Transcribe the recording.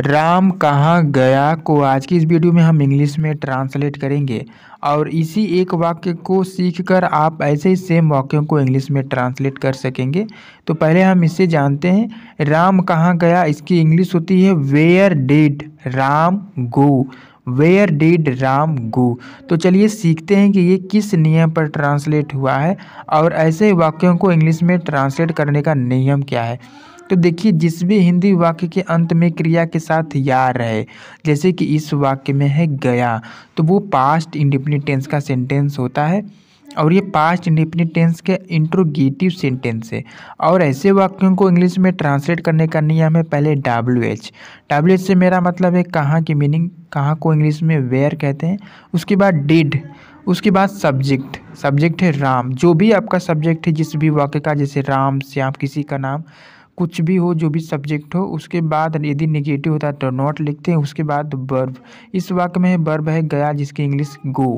राम कहाँ गया को आज की इस वीडियो में हम इंग्लिश में ट्रांसलेट करेंगे और इसी एक वाक्य को सीखकर आप ऐसे ही सेम वाक्यों को इंग्लिश में ट्रांसलेट कर सकेंगे तो पहले हम इससे जानते हैं राम कहाँ गया इसकी इंग्लिश होती है where did Ram go where did Ram go तो चलिए सीखते हैं कि ये किस नियम पर ट्रांसलेट हुआ है और ऐसे वाक्यों को इंग्लिश में ट्रांसलेट करने का नियम क्या है तो देखिए जिस भी हिंदी वाक्य के अंत में क्रिया के साथ या रहे जैसे कि इस वाक्य में है गया तो वो पास्ट इंडिफिनिट टेंस का सेंटेंस होता है और ये पास्ट इंडिफिनिट टेंस के इंट्रोगेटिव सेंटेंस है और ऐसे वाक्यों को इंग्लिश में ट्रांसलेट करने का नियम है पहले डब्ल्यू एच डब्ल्यू एच से मेरा मतलब है कहाँ की मीनिंग कहाँ को इंग्लिश में वेयर कहते हैं उसके बाद डिड उसके बाद सब्जेक्ट सब्जेक्ट है राम जो भी आपका सब्जेक्ट है जिस भी वाक्य का जैसे राम श्याम किसी का नाम कुछ भी हो जो भी सब्जेक्ट हो उसके बाद यदि निगेटिव होता है तो नॉट लिखते हैं उसके बाद बर्ब इस वाक्य में बर्ब है गया जिसकी इंग्लिश गो